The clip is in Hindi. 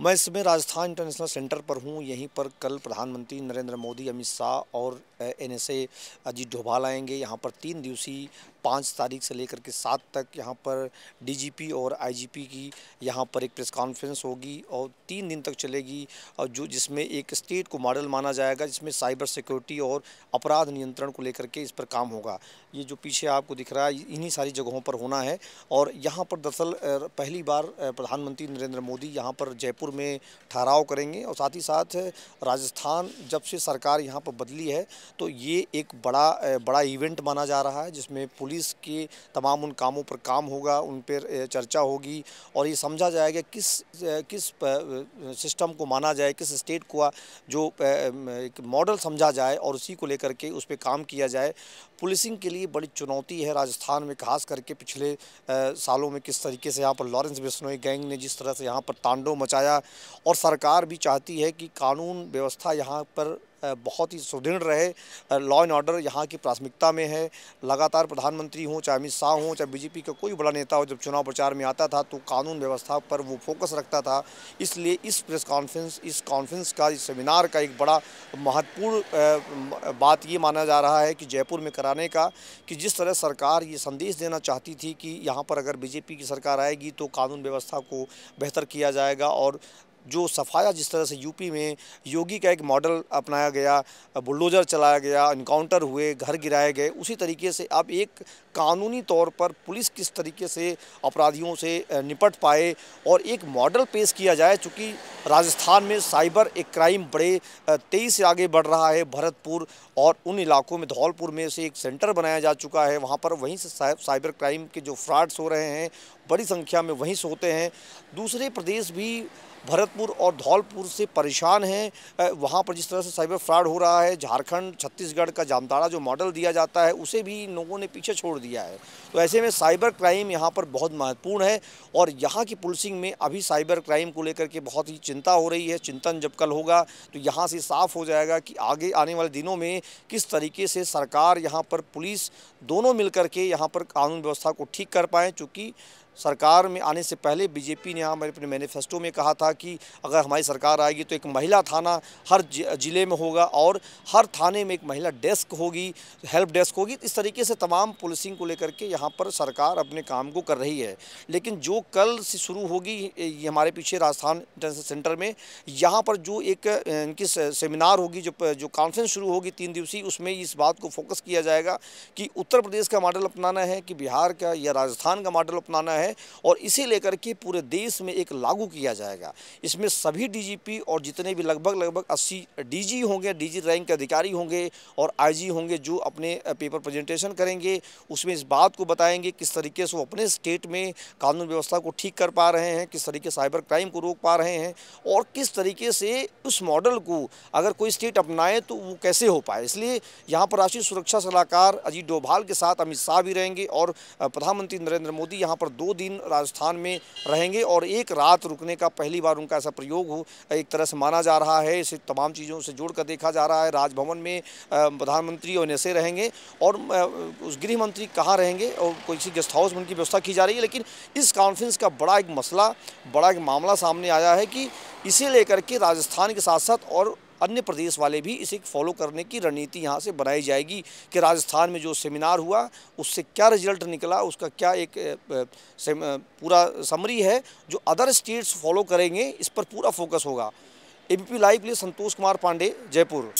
मैं इस समय राजस्थान इंटरनेशनल सेंटर पर हूँ यहीं पर कल प्रधानमंत्री नरेंद्र मोदी अमित शाह और एन एस अजीत डोभाल आएंगे यहाँ पर तीन दिवसीय पाँच तारीख से लेकर के सात तक यहाँ पर डीजीपी और आईजीपी की यहाँ पर एक प्रेस कॉन्फ्रेंस होगी और तीन दिन तक चलेगी और जो जिसमें एक स्टेट को मॉडल माना जाएगा जिसमें साइबर सिक्योरिटी और अपराध नियंत्रण को लेकर के इस पर काम होगा ये जो पीछे आपको दिख रहा है इन्हीं सारी जगहों पर होना है और यहाँ पर दरअसल पहली बार प्रधानमंत्री नरेंद्र मोदी यहाँ पर जयपुर गोरखपुर में ठहराव करेंगे और साथ ही साथ राजस्थान जब से सरकार यहाँ पर बदली है तो ये एक बड़ा बड़ा इवेंट माना जा रहा है जिसमें पुलिस के तमाम उन कामों पर काम होगा उन पर चर्चा होगी और ये समझा जाएगा किस किस सिस्टम को माना जाए किस स्टेट को जो एक मॉडल समझा जाए और उसी को लेकर के उस पर काम किया जाए पुलिसिंग के लिए बड़ी चुनौती है राजस्थान में खास करके पिछले सालों में किस तरीके से यहाँ पर लॉरेंस बिश्नोई गैंग ने जिस तरह से यहाँ पर तांडव मचाया गया और सरकार भी चाहती है कि कानून व्यवस्था यहाँ पर बहुत ही सुदृढ़ रहे लॉ एंड ऑर्डर यहाँ की प्राथमिकता में है लगातार प्रधानमंत्री हों चाहे अमित शाह हों चाहे बीजेपी का कोई बड़ा नेता हो जब चुनाव प्रचार में आता था तो कानून व्यवस्था पर वो फोकस रखता था इसलिए इस प्रेस कॉन्फ्रेंस इस कॉन्फ्रेंस का इस सेमिनार का एक बड़ा महत्वपूर्ण बात ये माना जा रहा है कि जयपुर में कराने का कि जिस तरह सरकार ये संदेश देना चाहती थी कि यहाँ पर अगर बीजेपी की सरकार आएगी तो कानून व्यवस्था को बेहतर किया जाएगा और जो सफाया जिस तरह से यूपी में योगी का एक मॉडल अपनाया गया बुलडोज़र चलाया गया इनकाउंटर हुए घर गिराए गए उसी तरीके से अब एक कानूनी तौर पर पुलिस किस तरीके से अपराधियों से निपट पाए और एक मॉडल पेश किया जाए चूँकि राजस्थान में साइबर एक क्राइम बड़े तेज़ी से आगे बढ़ रहा है भरतपुर और उन इलाकों में धौलपुर में से एक सेंटर बनाया जा चुका है वहाँ पर वहीं से साइबर क्राइम के जो फ्रॉड्स हो रहे हैं बड़ी संख्या में वहीं से होते हैं दूसरे प्रदेश भी भरतपुर और धौलपुर से परेशान हैं वहाँ पर जिस तरह से साइबर फ्रॉड हो रहा है झारखंड छत्तीसगढ़ का जामताड़ा जो मॉडल दिया जाता है उसे भी इन लोगों ने पीछे छोड़ दिया है तो ऐसे में साइबर क्राइम यहाँ पर बहुत महत्वपूर्ण है और यहाँ की पुलिसिंग में अभी साइबर क्राइम को लेकर के बहुत ही चिंता हो रही है चिंतन जब कल होगा तो यहाँ से साफ हो जाएगा कि आगे आने वाले दिनों में किस तरीके से सरकार यहाँ पर पुलिस दोनों मिल के यहाँ पर कानून व्यवस्था को ठीक कर पाएँ चूँकि सरकार में आने से पहले बीजेपी ने हमारे अपने मैनिफेस्टो में कहा था कि अगर हमारी सरकार आएगी तो एक महिला थाना हर ज़िले में होगा और हर थाने में एक महिला डेस्क होगी हेल्प डेस्क होगी इस तरीके से तमाम पुलिसिंग को लेकर के यहाँ पर सरकार अपने काम को कर रही है लेकिन जो कल से शुरू होगी ये हमारे पीछे राजस्थान इंटरनेशनल सेंटर में यहाँ पर जो एक इनकी सेमिनार होगी जो जो कॉन्फ्रेंस शुरू होगी तीन दिवसीय उसमें इस बात को फोकस किया जाएगा कि उत्तर प्रदेश का मॉडल अपनाना है कि बिहार का या राजस्थान का मॉडल अपनाना है है और इसे लेकर के पूरे देश में एक लागू किया जाएगा इसमें सभी डीजीपी और जितने भी लगभग लगभग अस्सी डीजी होंगे डीजी रैंक के अधिकारी होंगे और आईजी होंगे जो अपने पेपर प्रेजेंटेशन करेंगे उसमें इस बात को बताएंगे किस तरीके से वो अपने स्टेट में कानून व्यवस्था को ठीक कर पा रहे हैं किस तरीके साइबर क्राइम को रोक पा रहे हैं और किस तरीके से उस मॉडल को अगर कोई स्टेट अपनाए तो वो कैसे हो पाए इसलिए यहाँ पर राष्ट्रीय सुरक्षा सलाहकार अजीत डोभाल के साथ अमित शाह भी रहेंगे और प्रधानमंत्री नरेंद्र मोदी यहाँ पर दो दिन राजस्थान में रहेंगे और एक रात रुकने का पहली बार उनका ऐसा प्रयोग हो एक तरह से माना जा रहा है इसे तमाम चीज़ों से जोड़ कर देखा जा रहा है राजभवन में प्रधानमंत्री और नशे रहेंगे और उस गृह मंत्री कहाँ रहेंगे और सी गेस्ट हाउस में उनकी व्यवस्था की जा रही है लेकिन इस कॉन्फ्रेंस का बड़ा एक मसला बड़ा एक मामला सामने आया है कि इसे लेकर के राजस्थान के साथ साथ और अन्य प्रदेश वाले भी इसे फॉलो करने की रणनीति यहाँ से बनाई जाएगी कि राजस्थान में जो सेमिनार हुआ उससे क्या रिजल्ट निकला उसका क्या एक पूरा समरी है जो अदर स्टेट्स फॉलो करेंगे इस पर पूरा फोकस होगा एबीपी लाइव के लिए संतोष कुमार पांडे जयपुर